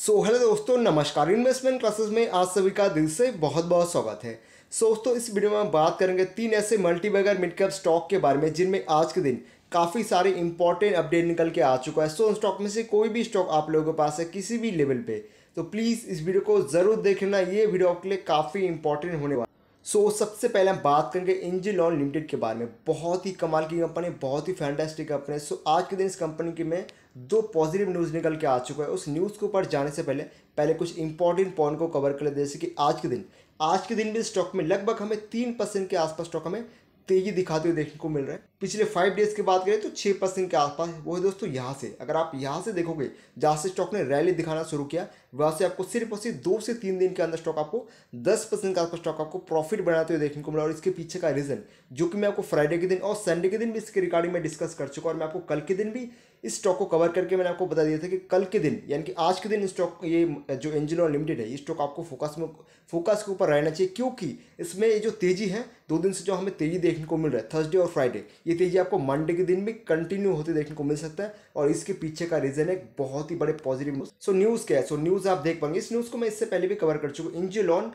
सो so, hello दोस्तों नमस्कार investment classes में आज सभी का दिल से बहुत बहुत स्वागत है सो so, दोस्तों इस वीडियो में हम बात करेंगे तीन ऐसे multibagger mid cap stock के बारे में जिनमें आज के दिन काफ़ी सारे इंपॉर्टेंट अपडेट निकल के आ चुका है सो so, उन स्टॉक में से कोई भी स्टॉक आप लोगों के पास है किसी भी लेवल पे तो प्लीज़ इस वीडियो को ज़रूर देख लेना ये वीडियो आपके लिए काफ़ी इंपॉर्टेंट होने वाला सो so, सबसे पहले हम बात करेंगे इंजिल लॉन लिमिटेड के बारे में बहुत ही कमाल की कंपनी बहुत ही फैंटेस्टिक कंपनी सो so, आज के दिन इस कंपनी की मैं जो पॉजिटिव न्यूज़ निकल के आ चुका है उस न्यूज़ के ऊपर जाने से पहले पहले कुछ इंपॉर्टेंट पॉइंट को कवर कर ले जैसे कि आज के दिन आज के दिन भी स्टॉक में लगभग हमें तीन परसेंट के आसपास स्टॉक हमें तेजी दिखाते हुए देखने को मिल रहा है पिछले फाइव डेज की बात करें तो छः परसेंट के आसपास वो है दोस्तों यहाँ से अगर आप यहाँ से देखोगे जहाँ से स्टॉक ने रैली दिखाना शुरू किया वहाँ से आपको सिर्फ और सिर्फ दो से तीन दिन के अंदर स्टॉक आपको दस परसेंट के आसपास स्टॉक आपको प्रॉफिट बनाते हुए देखने को मिला और इसके पीछे का रीज़न जो कि मैं आपको फ्राइडे के दिन और संडे के दिन भी इसके रिगार्डिंग में डिस्कस कर चुका और मैं आपको कल के दिन भी इस स्टॉक को कवर करके मैंने आपको बता दिया था कि कल के दिन यानी कि आज के दिन स्टॉक ये जो एंजिलो लिमिटेड है ये स्टॉक आपको फोकस में फोकस के ऊपर रहना चाहिए क्योंकि इसमें ये जो तेज़ी है दो दिन से जो हमें तेज़ी देखने को मिल रहा है थर्सडे और फ्राइडे ये तेज़ी आपको मंडे के दिन भी कंटिन्यू होते देखने को मिल सकता है और इसके पीछे का रीज़न है बहुत ही बड़े पॉजिटिव न्यूज़ सो न्यूज़ क्या है सो न्यूज़ आप देख पाएंगे इस न्यूज़ को मैं इससे पहले भी कवर कर चुका हूँ Angel One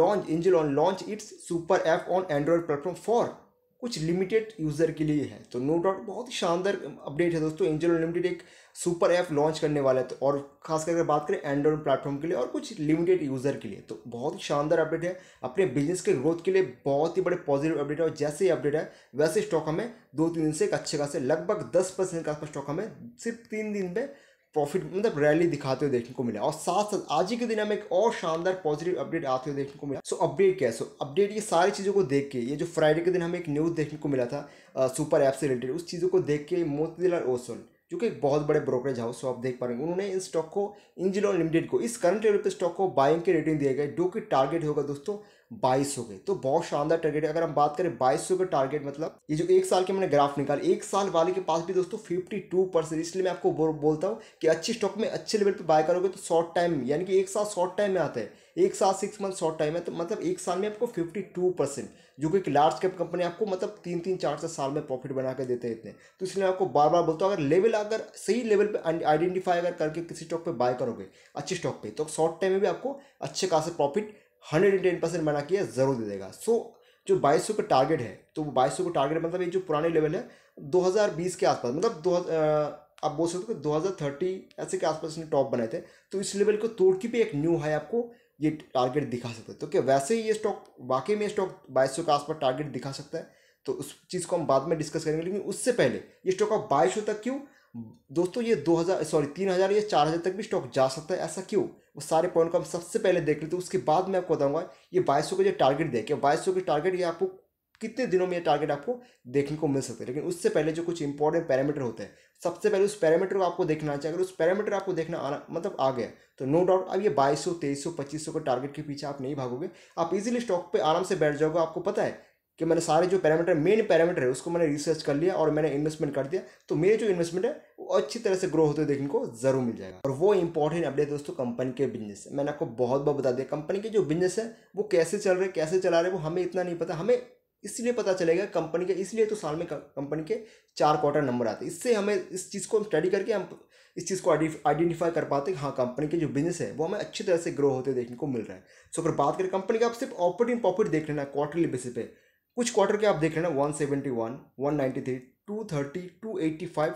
launch Angel One launch it's super app on Android platform for कुछ लिमिटेड यूज़र के लिए है तो नो डाउट बहुत ही शानदार अपडेट है दोस्तों एंजल अनलिमिटेड एक सुपर ऐप लॉन्च करने वाला है तो और खास करके बात करें एंड्रॉइड प्लेटफॉर्म के लिए और कुछ लिमिटेड यूज़र के लिए तो बहुत ही शानदार अपडेट है अपने बिजनेस के ग्रोथ के लिए बहुत ही बड़े पॉजिटिव अपडेट है और जैसे ही अपडेट है वैसे स्टॉक हमें दो तीन दिन से एक अच्छे खासे लगभग दस परसेंट के आसपास स्टॉक हमें सिर्फ तीन दिन में प्रॉफिट मतलब रैली दिखाते हुए देखने को मिला और साथ साथ आज ही के दिन हमें एक और शानदार पॉजिटिव अपडेट आते हुए देखने को मिला सो अपडेट क्या है सो अपडेट ये सारी चीज़ों को देख के ये जो फ्राइडे के दिन हमें एक न्यूज़ देखने को मिला था आ, सुपर ऐप से रिलेटेड उस चीज़ों को देख के मोतीलाल ओसोल जो कि एक बहुत बड़े ब्रोकरेज हाउस आप देख पा रहे हैं उन्होंने इस स्टॉक को इंजिलॉन लिमिटेड को इस करंट लेवल पर स्टॉक को बाइंग के रेटिंग दिए गए जो कि टारगेट होगा दोस्तों बाईस हो गए तो बहुत शानदार टारगेट है अगर हम बात करें बाईस सौ का टारगेट मतलब ये जो एक साल के मैंने ग्राफ निकाल एक साल वाले के पास भी दोस्तों फिफ्टी टू परसेंट इसलिए मैं आपको बोलता हूँ कि अच्छे स्टॉक में अच्छे लेवल पर बाय करोगे तो शॉर्ट टाइम यानी कि एक साल शॉर्ट टाइम में आता है एक साल सिक्स मंथ शॉर्ट टाइम है तो मतलब एक साल में आपको फिफ्टी टू परसेंट जो कि एक लार्ज कैप कंपनी आपको मतलब तीन तीन चार चार साल में प्रॉफिट बना के देते हैं इतने तो इसलिए आपको बार बार बोलता हूँ अगर लेवल अगर सही लेवल पर आइडेंटिफाई अगर करके किसी स्टॉक पर बाय करोगे अच्छे स्टॉक पर तो शॉर्ट टाइम में भी आपको अच्छे खासे profit hundred and ten percent बना के ज़रूर दे देगा सो so, जो बाईस सौ का टारगेट है तो वो बाईस सौ का टारगेट मतलब ये जो पुराने लेवल है दो हज़ार बीस के आसपास मतलब दो आप बोल सकते हो दो हज़ार थर्टी ऐसे के आसपास इसने टॉप बनाए थे तो इस लेवल को तोड़ के भी एक न्यू हाई आपको ये टारगेट दिखा सकता है तो क्या वैसे ही ये स्टॉक वाकई में स्टॉक बाईस सौ के आसपास टारगेट दिखा सकता है तो उस चीज़ को हम बाद में डिस्कस करेंगे लेकिन उससे पहले ये स्टॉक आप बाईस तक क्यों दोस्तों ये दो हज़ार सॉरी तीन हज़ार या चार हज़ार तक भी स्टॉक जा सकता है ऐसा क्यों वो सारे पॉइंट को हम सबसे पहले देख लेते हैं उसके बाद मैं आपको बताऊंगा ये बाईस का जो टारगेट दे के बाईस के टारगेट ये आपको कितने दिनों में ये टारगेट आपको देखने को मिल सकते है लेकिन उससे पहले जो कुछ इंपॉर्टेंट पैरामीटर होते हैं सबसे पहले उस पैरामीटर को आपको देखना चाहिए अगर उस पैरामीटर आपको देखना आना मतलब आ गया तो नो डाउट अब ये बाईस सौ तेईस सौ पच्चीस सौ के टारगेट के पीछे आप नहीं भागोगे आप इजीली स्टॉक पे आराम से बैठ जाओगे आपको पता है कि मैंने सारे जो पैरामीटर मेन पैरामीटर है उसको मैंने रिसर्च कर लिया और मैंने इन्वेस्टमेंट कर दिया तो मेरे जो इन्वेस्टमेंट है अच्छी तरह से ग्रो होते देखने को जरूर मिल जाएगा और वो इंपॉर्टेंट अपडेट दोस्तों कंपनी के बिजनेस मैंने आपको बहुत बहुत बता दिया कंपनी के जो बिजनेस है वो कैसे चल रहे कैसे चला रहे वो हमें इतना नहीं पता हमें इसलिए पता चलेगा कंपनी के इसलिए तो साल में कंपनी के चार क्वार्टर नंबर आते हैं इससे हमें इस चीज़ को स्टडी करके हम इस चीज़ को आइडेंटिफाई कर पाते हैं हाँ कंपनी के जो बिजनेस है वो हमें अच्छी तरह से ग्रो होते देखने को मिल रहा है सो अगर बात करें कंपनी का आप सिर्फ ऑपरेटिंग प्रॉफिट देख लेना क्वार्टरली बेसिस पे कुछ क्वार्टर के आप देख लेना one seventy one one ninety three two thirty two eighty five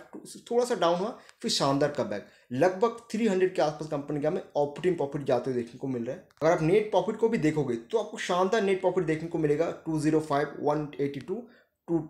थोड़ा सा डाउन हुआ फिर शानदार का बैक लगभग थ्री हंड्रेड के आसपास कंपनी का हमें ऑपरेटिंग प्रॉफिट जाते हुए देखने को मिल रहा है अगर आप नेट प्रॉफिट को भी देखोगे तो आपको शानदार नेट प्रॉफिट देखने को मिलेगा two zero five one eighty two two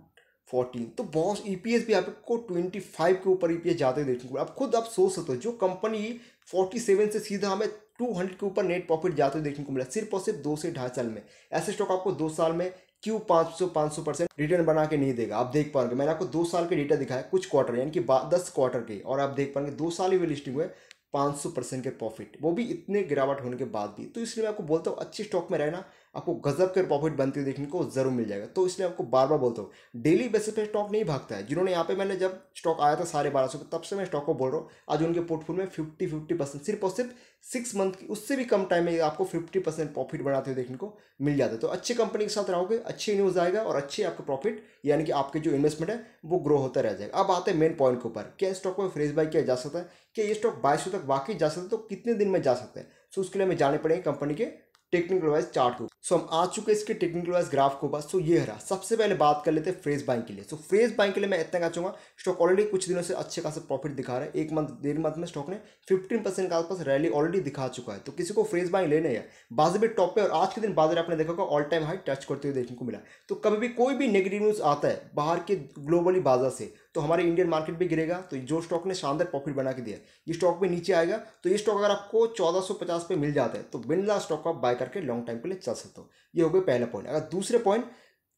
fourteen तो बहुत ई पी एस भी आपको ट्वेंटी फाइव के ऊपर ई पी एस जाते हुए देखने को आप खुद आप सोच सकते हो जो कंपनी फोर्टी सेवन से सीधा हमें टू हंड्रेड के ऊपर नेट प्रॉफिट जाते हुए देखने को मिला सिर्फ और सिर्फ दो से ढाई साल में ऐसे स्टॉक आपको दो साल में क्यों 500 500 परसेंट रिटर्न बना के नहीं देगा आप देख पाएंगे मैंने आपको दो साल के डेटा दिखाया कुछ क्वार्टर यानी कि दस क्वार्टर के और आप देख पाएंगे दो साल ही वे लिस्टिंग हुए पाँच सौ परसेंट के प्रॉफिट वो भी इतने गिरावट होने के बाद भी तो इसलिए मैं आपको बोलता हूँ अच्छे स्टॉक में रहना आपको गजब के प्रॉफिट बनते हुए देखने को जरूर मिल जाएगा तो इसलिए आपको बार बार बोलता हूँ डेली बेसिस पे स्टॉक नहीं भागता है जिन्होंने यहाँ पे मैंने जब स्टॉक आया था साढ़े बारह सौ तब से मैं स्टॉक को बोल रहा हूँ आज उनके पोर्टफोलियो में फिफ्टी फिफ्टी परसेंट सिर्फ और सिर्फ सिक्स मंथ की उससे भी कम टाइम में आपको फिफ्टी परसेंट प्रॉफिट बनाते हुए देखने को मिल जाता है तो अच्छी कंपनी के साथ रहोगे अच्छी न्यूज़ आएगा और अच्छे आपके प्रॉफिट यानी कि आपके जो इन्वेस्टमेंट है वो ग्रो होता रह जाएगा अब आते हैं मेन पॉइंट के ऊपर क्या स्टॉक को फ्रेज बाई किया जा सकता है क्या ये स्टॉक बाईस तक वाकई जा सकता है तो कितने दिन में जा सकता है सो तो उसके लिए हमें जाने पड़ेंगे कंपनी के टेक्निकल वाइज चार्ट को सो हम आ चुके हैं इसके टेक्निकल वाइज ग्राफ को पास सो ये रहा सबसे पहले बात कर लेते हैं फ्रेज बाइंग के लिए सो फ्रेज बाइंग के लिए मैं इतना कहा स्टॉक ऑलरेडी कुछ दिनों से अच्छे खास प्रॉफिट दिखा रहा है एक मंथ डेढ़ मंथ में स्टॉक ने फिफ्टीन परसेंट के आसपास रैली ऑलरेडी दिखा चुका है तो किसी को फ्रेज बाइंग लेने या बाजार भी टॉप पे और आज के दिन बाजार आपने देखा ऑल टाइम हाई टच करते हुए देखने को मिला तो कभी भी कोई भी नेगेटिव न्यूज़ आता है बाहर के ग्लोबली बाजार से तो हमारे इंडियन मार्केट भी गिरेगा तो जो स्टॉक ने शानदार प्रॉफिट बना के दिया ये स्टॉक भी नीचे आएगा तो ये स्टॉक अगर आपको चौदह सौ पचास पे मिल जाता है तो बिंदला स्टॉक आप बाय करके लॉन्ग टाइम के लिए चल सकते हो ये हो गया पहला पॉइंट अगर दूसरे पॉइंट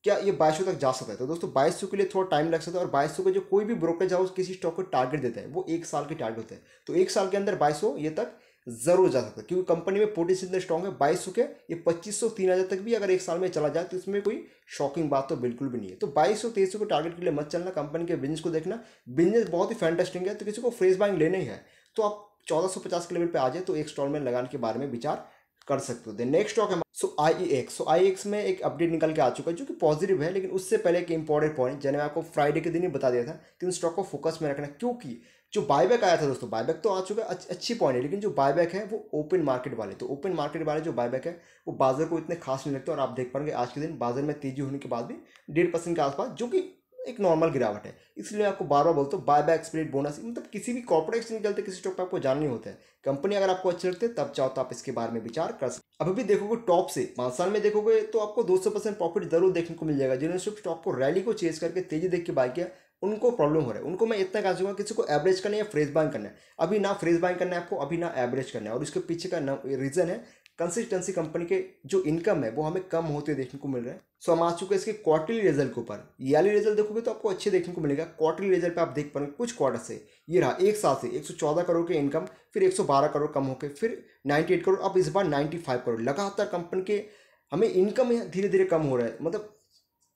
क्या ये बाईस तक जा सकता है तो दोस्तों बाईस के लिए थोड़ा टाइम लग सकता है और बाईस का जो कोई भी ब्रोकरेज हाउस किसी स्टॉक को टारगेट देता है वो एक साल के टारगेट होता है तो एक साल के अंदर बाईस ये तक जरूर जा सकता है क्योंकि कंपनी में पोटेंशियल इतना स्ट्रॉन्ग है बाईस सौ के ये पच्चीस सौ तीन हज़ार तक भी अगर एक साल में चला जाए तो इसमें कोई शॉकिंग बात तो बिल्कुल भी नहीं है तो बाईस सौ तेईस सौ के टारगेट के लिए मत चलना कंपनी के बिजनेस को देखना बिजनेस बहुत ही फैंटेस्टिंग है तो किसी को फ्रेश बाइंग लेने हैं है तो आप चौदह सौ पचास के लेवल पर आ जाए तो एक स्टॉलमेंट लगाने के बारे में विचार कर सकते थे नेक्स्ट स्टॉक है सो आई एक्स सो आई एक्स में एक अपडेट निकल के आ चुका है जो कि पॉजिटिव है लेकिन उससे पहले एक इंपॉर्टेंट पॉइंट जैसे मैं आपको फ्राइडे के दिन ही बता दिया था कि उन स्टॉक को फोकस में रखना क्योंकि जो बायबैक आया था दोस्तों बायबैक तो आ चुका है अच्छी पॉइंट है लेकिन जो बायबैक है वो ओपन मार्केट वाले तो ओपन मार्केट वाले जो बायबैक है वो बाजार को इतने खास नहीं लगते और आप देख पाएंगे आज के दिन बाजार में तेजी होने के बाद भी डेढ़ परसेंट के आसपास जो कि एक नॉर्मल गिरावट है इसलिए आपको बार बार बोलते हूँ बाय बाय एक्सपीरियड बोनस मतलब किसी भी कॉर्पोरेट एक्सचेंज चलते किसी स्टॉक पर आपको जाननी होता है कंपनी अगर आपको अच्छे लगते तब चाहो तो आप इसके बारे में विचार कर सकते अभी भी देखोगे टॉप से पांच साल में देखोगे तो आपको दो सौ परसेंट प्रॉफिट जरूर देखने को मिल जाएगा जिन्होंने सिर्फ स्टॉक को रैली को चेज करके तेजी देख के बाय किया उनको प्रॉब्लम हो रहा है उनको मैं इतना कह सकूँगा किसी को एवरेज करना है या फ्रेज बाइंग करना है अभी ना फ्रेज बाइंग करना है आपको अभी ना एवरेज करना है और इसके पीछे का रीज़न है कंसिस्टेंसी कंपनी के जो इनकम है वो हमें कम होते देखने को मिल रहा है सो हम आ चुके हैं इसके क्वार्टरली रिजल्ट के ऊपर ईयरली रिजल्ट देखोगे तो आपको अच्छे देखने को मिलेगा क्वार्टरली रिजल्ट पे आप देख पाएंगे कुछ क्वार्टर से ये रहा एक साल से 114 करोड़ के इनकम फिर 112 करोड़ कम होकर फिर 98 करोड़ अब इस बार 95 करोड़ लगातार कंपनी के हमें इनकम धीरे धीरे कम हो रहा है मतलब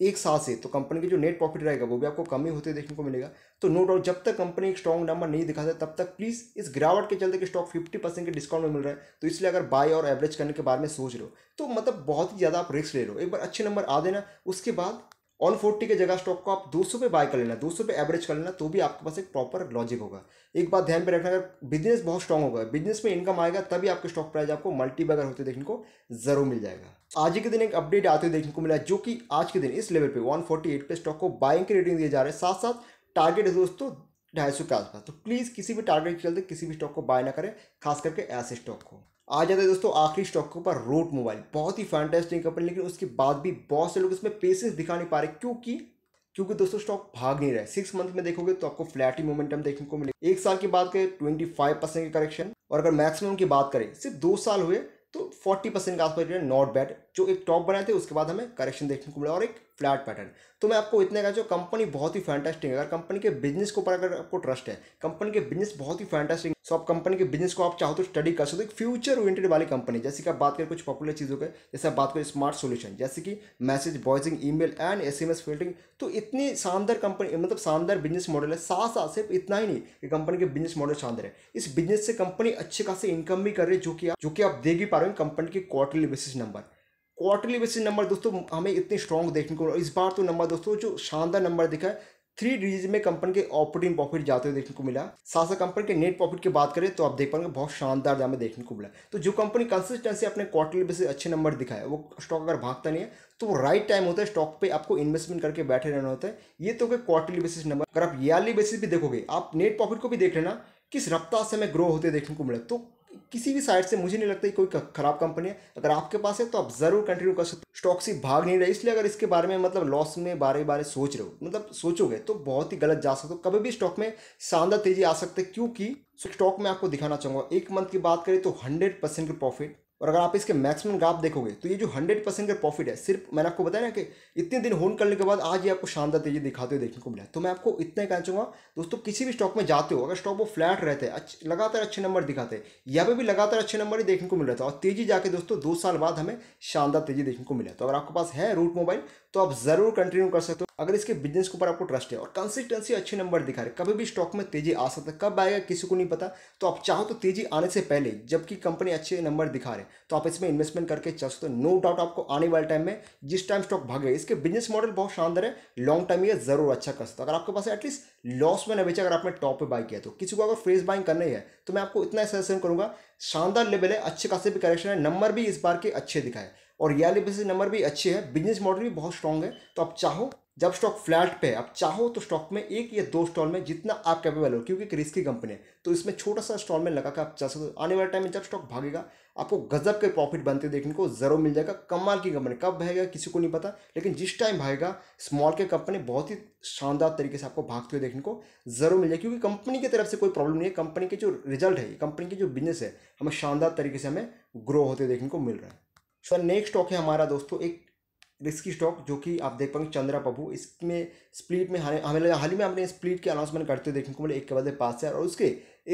एक साल से तो कंपनी की जो नेट प्रॉफिट रहेगा वो भी आपको कम ही होते देखने को मिलेगा तो नो डाउट जब तक कंपनी एक स्ट्रॉन्ग नंबर नहीं दिखाता तब तक प्लीज़ इस गिरावट के चलते कि स्टॉक फिफ्टी परसेंट के डिस्काउंट में मिल रहा है तो इसलिए अगर बाय और एवरेज करने के बारे में सोच रहे हो तो मतलब बहुत ही ज़्यादा आप रिस्क ले रहे हो एक बार अच्छे नंबर आ देना उसके बाद ऑन फोर्टी के जगह स्टॉक को आप दो सौ पे बाय कर लेना दो सौ पे एवरेज कर लेना तो भी आपके पास एक प्रॉपर लॉजिक होगा एक बात ध्यान पे रखना अगर बिजनेस बहुत स्ट्रॉग होगा बिजनेस में इनकम आएगा तभी आपके स्टॉक प्राइस आपको मल्टीबैगर होते देखने को जरूर मिल जाएगा आज के दिन एक अपडेट आते हुए देखने को मिला जो कि आज के दिन इस लेवल पर वन पे स्टॉक को बाइंग की रेटिंग दिए जा रहे हैं साथ साथ टारगेट है दोस्तों ढाई सौ के आसपास तो प्लीज़ किसी भी टारगेट के चलते किसी भी स्टॉक को बाय ना करें खास करके ऐसे स्टॉक को आ जाता है दोस्तों आखिरी स्टॉक के ऊपर रोट मोबाइल बहुत ही फैंटेस्टिंग कंपनी लेकिन उसके बाद भी बहुत से लोग इसमें पेशेंस दिखा नहीं पा रहे क्योंकि क्योंकि दोस्तों स्टॉक भाग नहीं रहा है सिक्स मंथ में देखोगे तो आपको फ्लैट ही मोमेंटम देखने को मिलेगा एक साल की बात करें ट्वेंटी फाइव परसेंट के करेक्शन और अगर मैक्सिमम की बात करें सिर्फ दो साल हुए तो फोर्टी परसेंट के आसपास नॉट बैड जो एक टॉप बनाए थे उसके बाद हमें करेक्शन देखने को मिला और एक फ्लैट पैटर्न तो मैं आपको इतने का जो कंपनी बहुत ही फैंटेस्टिंग है अगर कंपनी के बिजनेस के ऊपर अगर आपको ट्रस्ट है कंपनी के बिजनेस बहुत ही फैंटास्टिक सो आप कंपनी के बिजनेस को आप चाहो तो स्टडी कर सकते हो फ्यूचर ओरिएंटेड वाली कंपनी जैसे कि आप बात करें कुछ पॉपुलर चीज़ों के जैसे आप बात करें स्मार्ट सोल्यूशन जैसे कि message voicing mail and s filtering तो इतनी शानदार कंपनी मतलब शानदार बिजनेस मॉडल है साथ साथ सिर्फ इतना ही नहीं कि कंपनी के बिजनेस मॉडल शानदार है इस बिजनेस से कंपनी अच्छे खासे इनकम भी कर रही है जो कि आप जो कि आप दे भी पा रहे हो कंपनी के quarterly basis number quarterly basis number दोस्तों हमें इतने स्ट्रॉन्ग देखने को इस बार तो नंबर दोस्तों जो शानदार नंबर दिखा है थ्री डिजिट में कंपनी के ऑपरेटिंग प्रॉफिट जाते हुए देखने को मिला साथ साथ कंपनी के नेट प्रॉफिट की बात करें तो आप देख पाएंगे बहुत शानदार दाम देखने को मिला तो जो कंपनी कंसिस्टेंसी अपने क्वार्टरली बेसिस अच्छे नंबर दिखाए वो स्टॉक अगर भागता नहीं है तो वो राइट टाइम होता है स्टॉक पे आपको इन्वेस्टमेंट करके बैठे रहना होता है ये तो क्वार्टरली बेसिस नंबर अगर आप ईयरली बेसिस भी देखोगे आप नेट प्रॉफिट को भी देख लेना किस रफ्तार से हमें ग्रो होते देखने को मिला तो किसी भी साइड से मुझे नहीं लगता कि कोई ख़राब कंपनी है अगर आपके पास है तो आप ज़रूर कंटिन्यू कर सकते हो स्टॉक से भाग नहीं रहे इसलिए अगर इसके बारे में मतलब लॉस में बारे बारे सोच रहे हो मतलब सोचोगे तो बहुत ही गलत जा सकते हो कभी भी स्टॉक में शानदार तेज़ी आ सकते क्योंकि स्टॉक में आपको दिखाना चाहूँगा एक मंथ की बात करें तो हंड्रेड परसेंट प्रॉफिट और अगर आप इसके मैक्सिमम ग्राफ देखोगे तो ये जो हंड्रेड परसेंट का प्रॉफिट है सिर्फ मैंने आपको बताया ना कि इतने दिन होल्ड करने के बाद आज ये आपको शानदार तेजी दिखाते हुए देखने को मिला तो मैं आपको इतना कहना चाहूँगा दोस्तों किसी भी स्टॉक में जाते हो अगर स्टॉक वो फ्लैट रहते हैं अच्छा लगातार अच्छे नंबर दिखाते हैं यहाँ पर भी लगातार अच्छे नंबर ही देखने को मिल रहा था और तेजी जाकर दोस्तों दो साल बाद हमें शानदार तेजी देखने को मिला तो अगर आपके पास है रूट मोबाइल तो आप ज़रूर कंटिन्यू कर सकते हो अगर इसके बिजनेस के ऊपर आपको ट्रस्ट है और कंसिस्टेंसी अच्छे नंबर दिखा रहे कभी भी स्टॉक में तेजी आ सकता है कब आएगा किसी को नहीं पता तो आप चाहो तो तेजी आने से पहले जबकि कंपनी अच्छे नंबर दिखा रहे तो आप इसमें इन्वेस्टमेंट करके चल सकते नो डाउट आपको आने वाले टाइम में जिस टाइम स्टॉक भागे इसके बिजनेस मॉडल बहुत शानदार है लॉन्ग टर्म यह जरूर अच्छा कर सकता अगर आपके पास एटलीस्ट लॉस में न बेचा अगर आपने टॉप पर बाई किया तो किसी को अगर फ्रेस बाइंग करनी है तो मैं आपको इतना सजेशन करूंगा शानदार लेवल है अच्छे खासे भी करेक्शन है नंबर भी इस बार के अच्छे दिखाए और रियलिटी बेसिस नंबर भी अच्छे हैं बिजनेस मॉडल भी बहुत स्ट्रॉग है तो आप चाहो जब स्टॉक फ्लैट पे आप चाहो तो स्टॉक में एक या दो स्टॉल में जितना आप कैपेबल हो क्योंकि एक रिस्की कंपनी है तो इसमें छोटा सा स्टॉल में लगा कर आप जा सकते हो आने वाले टाइम में जब स्टॉक भागेगा आपको गजब के प्रॉफिट बनते देखने को जरूर मिल जाएगा कमाल की कंपनी कब भागेगा किसी को नहीं पता लेकिन जिस टाइम भागेगा स्मॉल के कंपनी बहुत ही शानदार तरीके से आपको भागते हुए देखने को जरूर मिल जाएगा क्योंकि कंपनी की तरफ से कोई प्रॉब्लम नहीं है कंपनी के जो रिजल्ट है कंपनी की जो बिजनेस है हमें शानदार तरीके से हमें ग्रो होते देखने को मिल रहा है सर नेक्स्ट स्टॉक है हमारा दोस्तों एक रिस्की स्टॉक जो कि आप देख पाएंगे चंद्रा प्रभु इसमें स्प्लिट में हमें हाल ही में हमने स्प्लिट के अनाउंसमेंट करते हुए देखने को मिले एक के बाद पाँच हज़ार और उसके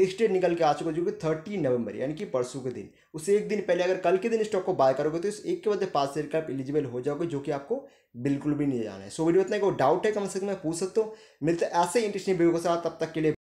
एक स्टेट निकल के आ चुका जो कि थर्टी नवंबर यानी कि परसों के दिन उसे एक दिन पहले अगर कल के दिन स्टॉक को बाय करोगे तो इस एक के बाद पाँच शेयर का आप एलिजिबल हो जाओगे जो कि आपको बिल्कुल भी नहीं जाना है सो वीडियो इतना कोई डाउट है कम से कम मैं पूछ सकता हूँ मिलते ऐसे इंटरेस्टिंग वीडियो के साथ तब तक के लिए